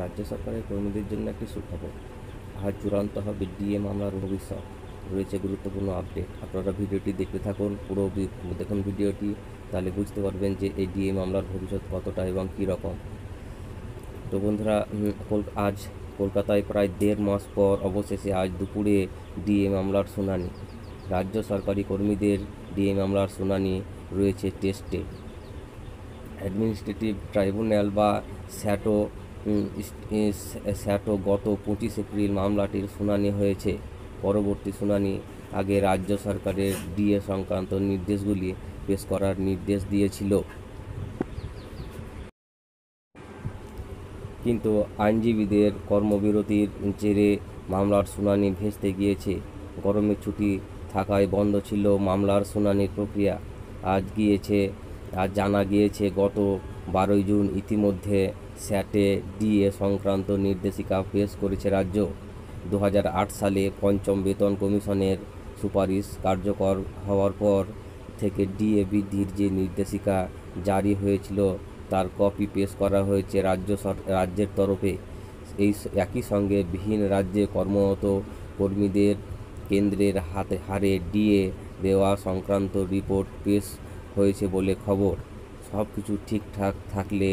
রাজ্য সরকারের কর্মীদের জন্য একটি সুখবর আজ চূড়ান্ত হবে ডিএ মামলার ভবিষ্যৎ রয়েছে গুরুত্বপূর্ণ আপডেট আপনারা ভিডিওটি দেখতে থাকুন পুরো দেখুন ভিডিওটি তাহলে বুঝতে পারবেন যে এই ডিএ মামলার ভবিষ্যৎ কতটা এবং কী রকম তো বন্ধুরা আজ কলকাতায় প্রায় দেড় মাস পর অবশেষে আজ দুপুরে ডিএ মামলার শুনানি রাজ্য সরকারি কর্মীদের ডিএ মামলার শুনানি রয়েছে টেস্টে অ্যাডমিনিস্ট্রেটিভ ট্রাইব্যুনাল বা স্যাটো স্যাটো গত পঁচিশ এপ্রিল মামলাটির শুনানি হয়েছে পরবর্তী শুনানি আগে রাজ্য সরকারের ডিএ সংক্রান্ত নির্দেশগুলি পেশ করার নির্দেশ দিয়েছিল কিন্তু আইনজীবীদের কর্মবিরতির জেরে মামলার শুনানি ভেস্তে গিয়েছে গরমের ছুটি থাকায় বন্ধ ছিল মামলার শুনানির প্রক্রিয়া আজ গিয়েছে আজ জানা গিয়েছে গত বারোই জুন ইতিমধ্যে স্যাটে ডিএ সংক্রান্ত নির্দেশিকা পেশ করেছে রাজ্য দু সালে পঞ্চম বেতন কমিশনের সুপারিশ কার্যকর হওয়ার পর থেকে ডিএ বৃদ্ধির যে নির্দেশিকা জারি হয়েছিল তার কপি পেশ করা হয়েছে রাজ্য রাজ্যের তরফে এই একই সঙ্গে বিহীন রাজ্যে কর্মরত কর্মীদের কেন্দ্রের হাতে হারে ডিএ দেওয়া সংক্রান্ত রিপোর্ট পেশ হয়েছে বলে খবর সব কিছু ঠিকঠাক থাকলে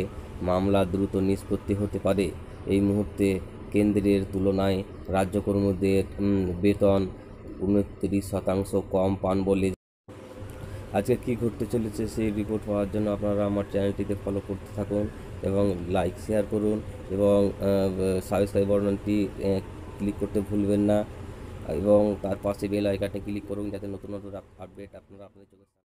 মামলা দ্রুত নিষ্পত্তি হতে পারে এই মুহূর্তে কেন্দ্রের তুলনায় রাজ্য কর্মীদের বেতন উনত্রিশ শতাংশ কম পান বলে আজকে কি ঘটতে চলেছে সেই রিপোর্ট পাওয়ার জন্য আপনারা আমার চ্যানেলটিকে ফলো করতে থাকুন এবং লাইক শেয়ার করুন এবং সাবস্ক্রাইব বর্ণনটি ক্লিক করতে ভুলবেন না এবং তার পাশে বেল আইকনটি ক্লিক করুন যাতে নতুন নতুন আপডেট আপনারা আপনাদের চোখে